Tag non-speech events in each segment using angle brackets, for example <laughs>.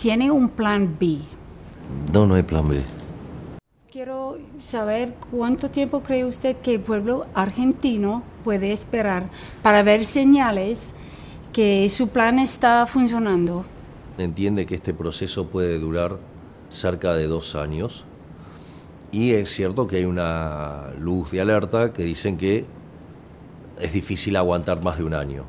¿Tiene un plan B? No, no hay plan B. Quiero saber cuánto tiempo cree usted que el pueblo argentino puede esperar para ver señales que su plan está funcionando. Entiende que este proceso puede durar cerca de dos años y es cierto que hay una luz de alerta que dicen que es difícil aguantar más de un año.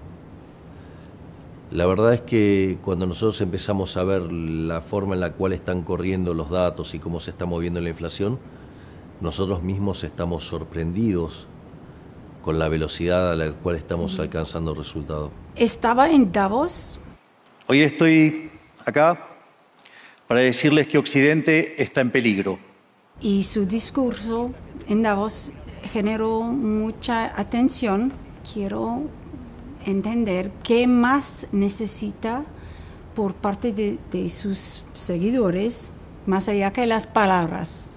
La verdad es que cuando nosotros empezamos a ver la forma en la cual están corriendo los datos y cómo se está moviendo la inflación, nosotros mismos estamos sorprendidos con la velocidad a la cual estamos alcanzando resultados. ¿Estaba en Davos? Hoy estoy acá para decirles que Occidente está en peligro. Y su discurso en Davos generó mucha atención. Quiero entender qué más necesita por parte de, sus seguidores, más allá que las palabras.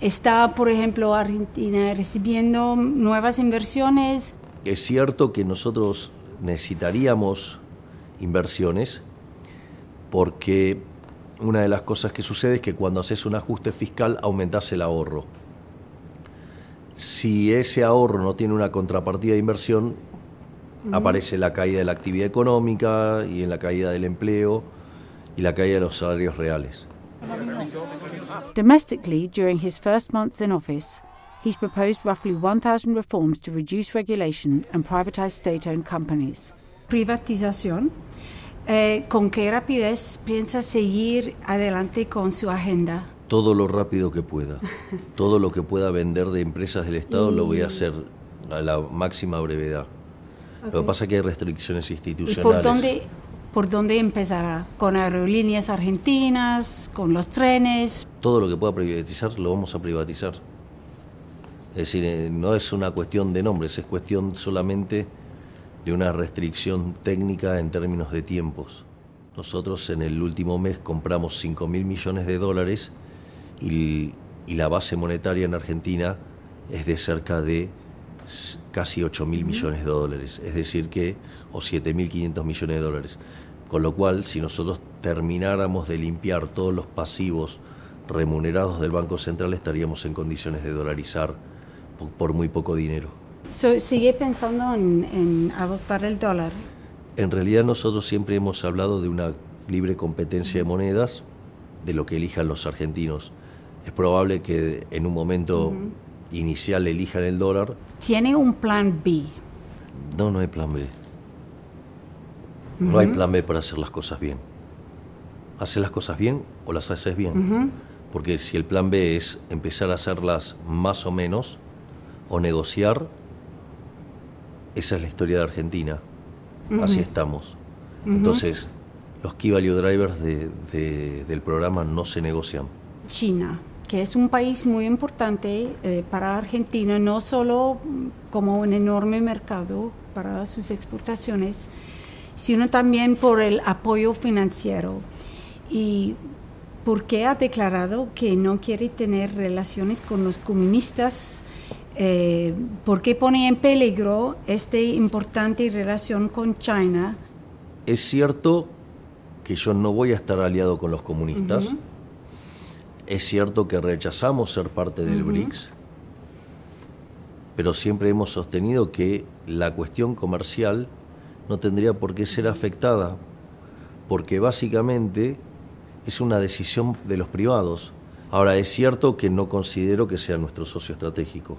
Está, por ejemplo, Argentina recibiendo nuevas inversiones. Es cierto que nosotros necesitaríamos inversiones porque una de las cosas que sucede es que cuando haces un ajuste fiscal aumentas el ahorro. Si ese ahorro no tiene una contrapartida de inversión, aparece la caída de la actividad económica y en la caída del empleo y la caída de los salarios reales. Domestically, during his first month in office, he's proposed roughly 1,000 reforms to reduce regulation and privatize state-owned companies. Privatización. Eh, ¿Con qué rapidez piensa seguir adelante con su agenda? Todo lo rápido que pueda. <laughs> Todo lo que pueda vender de empresas del Estado lo voy a hacer a la máxima brevedad. Lo que pasa es que hay restricciones institucionales. por dónde, por dónde empezará? ¿Con aerolíneas argentinas? ¿Con los trenes? Todo lo que pueda privatizar lo vamos a privatizar. Es decir, eh, no es una cuestión de nombres, es cuestión solamente de una restricción técnica en términos de tiempos. Nosotros en el último mes compramos 5 mil millones de dólares y la base monetaria en Argentina es de cerca de casi 8 mil millones de dólares, es decir que, o mil 500 millones de dólares. Con lo cual, si nosotros termináramos de limpiar todos los pasivos remunerados del Banco Central, estaríamos en condiciones de dolarizar por, muy poco dinero. ¿Sigue pensando en, adoptar el dólar? En realidad nosotros siempre hemos hablado de una libre competencia de monedas, de lo que elijan los argentinos. Es probable que en un momento inicial elija el dólar. ¿Tiene un plan B? No, no hay plan B. No hay plan B para hacer las cosas bien. Haces las cosas bien o las haces bien. Porque si el plan B es empezar a hacerlas más o menos o negociar, esa es la historia de Argentina. Así estamos. Entonces, los key value drivers del programa no se negocian. China que es un país muy importante eh, para Argentina, no solo mm, como un enorme mercado para sus exportaciones, sino también por el apoyo financiero. Y porque ha declarado que no quiere tener relaciones con los comunistas, ¿Por eh, porque pone en peligro esta importante relación con China. Es cierto que yo no voy a estar aliado con los comunistas. Es cierto que rechazamos ser parte del BRICS, pero siempre hemos sostenido que la cuestión comercial no tendría por qué ser afectada, porque básicamente es una decisión de los privados. Ahora, es cierto que no considero que sea nuestro socio estratégico,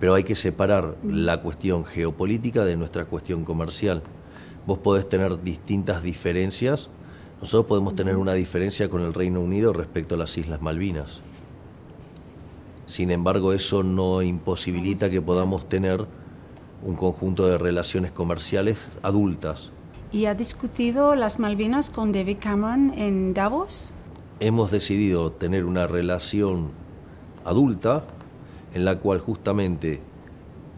pero hay que separar la cuestión geopolítica de nuestra cuestión comercial. Vos podés tener distintas diferencias nosotros podemos tener una diferencia con el Reino Unido respecto a las Islas Malvinas. Sin embargo, eso no imposibilita que podamos tener un conjunto de relaciones comerciales adultas. ¿Y ha discutido las Malvinas con David Cameron en Davos? Hemos decidido tener una relación adulta en la cual justamente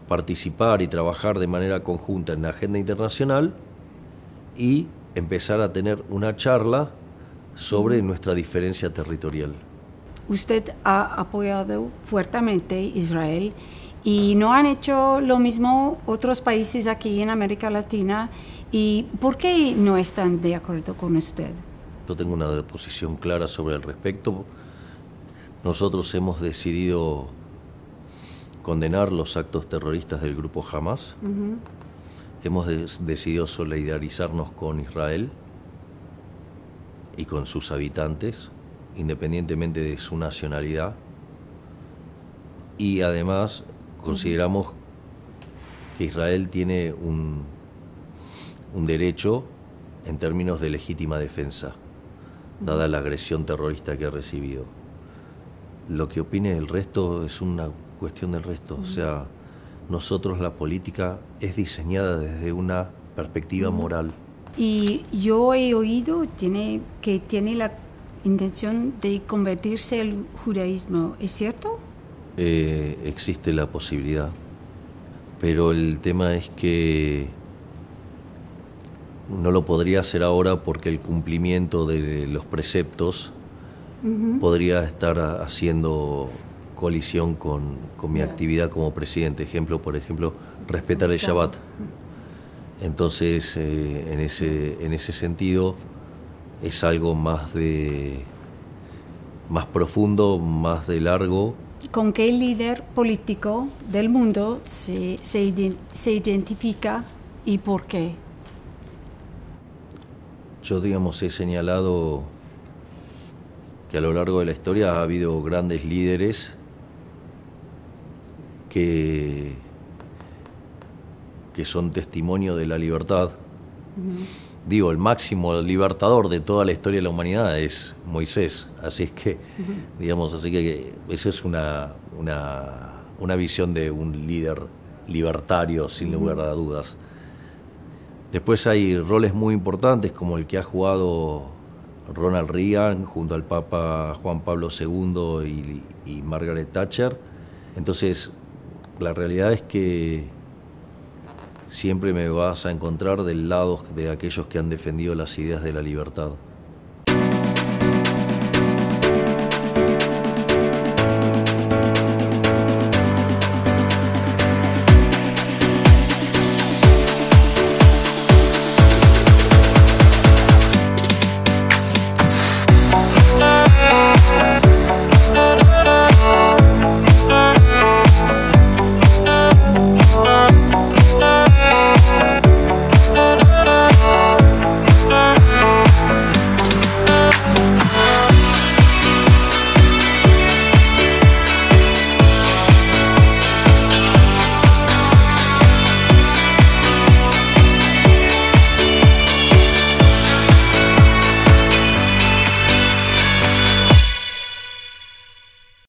participar y trabajar de manera conjunta en la agenda internacional y empezar a tener una charla sobre nuestra diferencia territorial. Usted ha apoyado fuertemente Israel y no han hecho lo mismo otros países aquí en América Latina. ¿Y por qué no están de acuerdo con usted? Yo tengo una posición clara sobre el respecto. Nosotros hemos decidido condenar los actos terroristas del grupo Hamas hemos decidido solidarizarnos con Israel y con sus habitantes, independientemente de su nacionalidad. Y además consideramos que Israel tiene un, derecho en términos de legítima defensa, dada la agresión terrorista que ha recibido. Lo que opine el resto es una cuestión del resto, o sea, nosotros la política es diseñada desde una perspectiva moral. Y yo he oído tiene, que tiene la intención de convertirse al judaísmo, ¿es cierto? Eh, existe la posibilidad, pero el tema es que no lo podría hacer ahora porque el cumplimiento de los preceptos podría estar haciendo Coalición con, mi actividad como presidente. Ejemplo, por ejemplo, respetar el Shabbat. Entonces, eh, en, ese, en ese sentido, es algo más de más profundo, más de largo. ¿Con qué líder político del mundo se identifica y por qué? Yo, digamos, he señalado que a lo largo de la historia ha habido grandes líderes que, son testimonio de la libertad. Digo, el máximo libertador de toda la historia de la humanidad es Moisés. Así es que, digamos, así que esa es una, una, una visión de un líder libertario, sin lugar a dudas. Después hay roles muy importantes como el que ha jugado Ronald Reagan junto al Papa Juan Pablo II y, y Margaret Thatcher. Entonces, la realidad es que siempre me vas a encontrar del lado de aquellos que han defendido las ideas de la libertad.